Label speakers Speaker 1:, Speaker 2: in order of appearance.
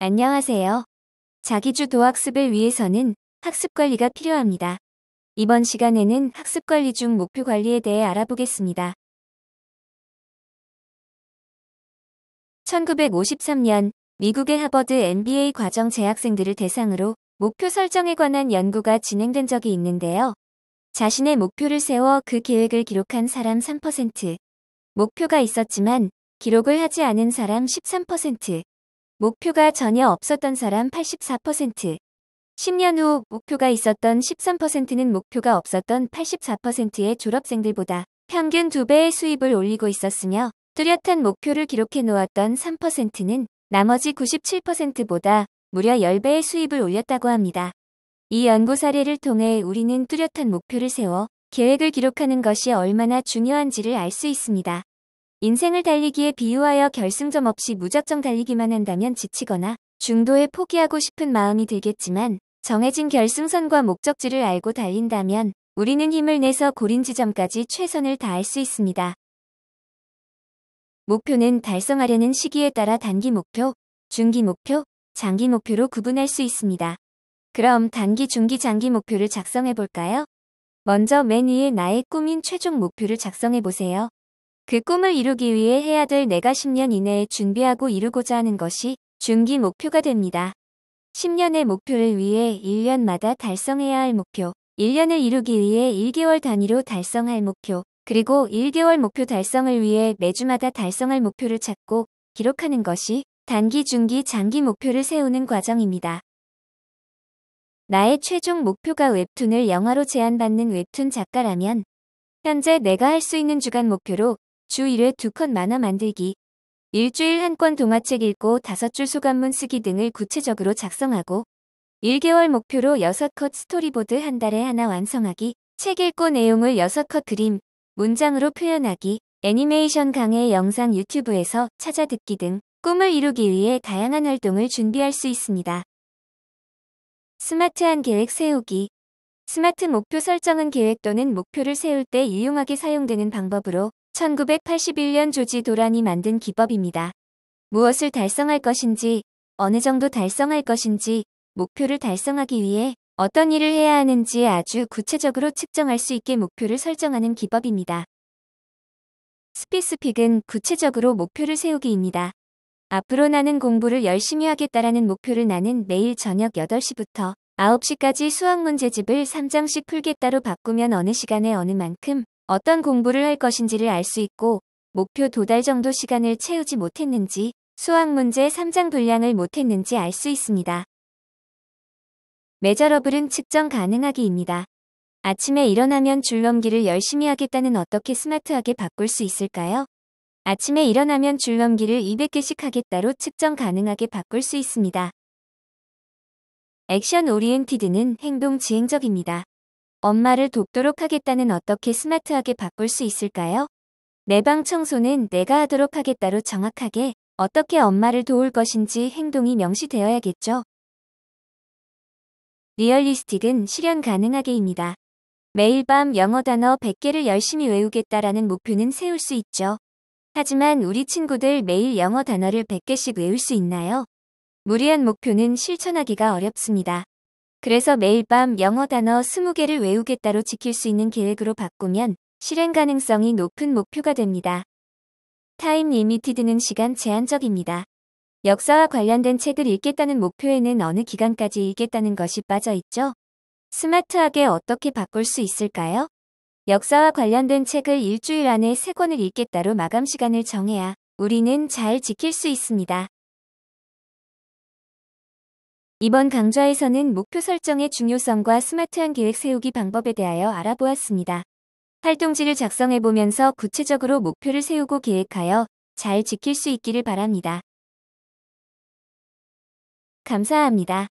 Speaker 1: 안녕하세요. 자기주 도학습을 위해서는 학습관리가 필요합니다. 이번 시간에는 학습관리 중 목표 관리에 대해 알아보겠습니다. 1953년 미국의 하버드 MBA 과정 재학생들을 대상으로 목표 설정에 관한 연구가 진행된 적이 있는데요. 자신의 목표를 세워 그 계획을 기록한 사람 3%, 목표가 있었지만 기록을 하지 않은 사람 13%, 목표가 전혀 없었던 사람 84%, 10년 후 목표가 있었던 13%는 목표가 없었던 84%의 졸업생들보다 평균 2배의 수입을 올리고 있었으며 뚜렷한 목표를 기록해 놓았던 3%는 나머지 97%보다 무려 10배의 수입을 올렸다고 합니다. 이 연구 사례를 통해 우리는 뚜렷한 목표를 세워 계획을 기록하는 것이 얼마나 중요한지를 알 수 있습니다. 인생을 달리기에 비유하여 결승점 없이 무작정 달리기만 한다면 지치거나 중도에 포기하고 싶은 마음이 들겠지만 정해진 결승선과 목적지를 알고 달린다면 우리는 힘을 내서 고린 지점까지 최선을 다할 수 있습니다. 목표는 달성하려는 시기에 따라 단기 목표, 중기 목표, 장기 목표로 구분할 수 있습니다. 그럼 단기, 중기, 장기 목표를 작성해 볼까요? 먼저 맨 위에 나의 꿈인 최종 목표를 작성해 보세요. 그 꿈을 이루기 위해 해야 될 내가 10년 이내에 준비하고 이루고자 하는 것이 중기 목표가 됩니다. 10년의 목표를 위해 1년마다 달성해야 할 목표, 1년을 이루기 위해 1개월 단위로 달성할 목표, 그리고 1개월 목표 달성을 위해 매주마다 달성할 목표를 찾고 기록하는 것이 단기, 중기, 장기 목표를 세우는 과정입니다. 나의 최종 목표가 웹툰을 영화로 제안받는 웹툰 작가라면 현재 내가 할 수 있는 주간 목표로 주 1회 2컷 만화 만들기, 일주일 한 권 동화책 읽고 5줄 소감문 쓰기 등을 구체적으로 작성하고 1개월 목표로 6컷 스토리보드 한 달에 하나 완성하기, 책 읽고 내용을 6컷 그림, 문장으로 표현하기, 애니메이션 강의 영상 유튜브에서 찾아듣기 등 꿈을 이루기 위해 다양한 활동을 준비할 수 있습니다. 스마트한 계획 세우기 스마트 목표 설정은 계획 또는 목표를 세울 때 유용하게 사용되는 방법으로 1981년 조지 도란이 만든 기법입니다. 무엇을 달성할 것인지, 어느 정도 달성할 것인지, 목표를 달성하기 위해 어떤 일을 해야 하는지 아주 구체적으로 측정할 수 있게 목표를 설정하는 기법입니다. 스피스픽은 구체적으로 목표를 세우기입니다. 앞으로 나는 공부를 열심히 하겠다라는 목표를 나는 매일 저녁 8시부터 9시까지 수학 문제집을 3장씩 풀겠다로 바꾸면 어느 시간에 어느 만큼 어떤 공부를 할 것인지를 알 수 있고 목표 도달 정도 시간을 채우지 못했는지 수학 문제 3장 분량을 못했는지 알 수 있습니다. 메저러블은 측정 가능하기입니다. 아침에 일어나면 줄넘기를 열심히 하겠다는 어떻게 스마트하게 바꿀 수 있을까요? 아침에 일어나면 줄넘기를 200개씩 하겠다로 측정 가능하게 바꿀 수 있습니다. 액션 오리엔티드는 행동 지행적입니다. 엄마를 돕도록 하겠다는 어떻게 스마트하게 바꿀 수 있을까요? 내 방 청소는 내가 하도록 하겠다로 정확하게 어떻게 엄마를 도울 것인지 행동이 명시되어야겠죠. 리얼리스틱은 실현 가능하게입니다. 매일 밤 영어 단어 100개를 열심히 외우겠다라는 목표는 세울 수 있죠. 하지만 우리 친구들 매일 영어 단어를 100개씩 외울 수 있나요? 무리한 목표는 실천하기가 어렵습니다. 그래서 매일 밤 영어 단어 20개를 외우겠다로 지킬 수 있는 계획으로 바꾸면 실행 가능성이 높은 목표가 됩니다. 타임 리미티드는 시간 제한적입니다. 역사와 관련된 책을 읽겠다는 목표에는 어느 기간까지 읽겠다는 것이 빠져 있죠? 스마트하게 어떻게 바꿀 수 있을까요? 역사와 관련된 책을 일주일 안에 세권을 읽겠다로 마감 시간을 정해야 우리는 잘 지킬 수 있습니다. 이번 강좌에서는 목표 설정의 중요성과 스마트한 계획 세우기 방법에 대하여 알아보았습니다. 활동지를 작성해보면서 구체적으로 목표를 세우고 계획하여 잘 지킬 수 있기를 바랍니다. 감사합니다.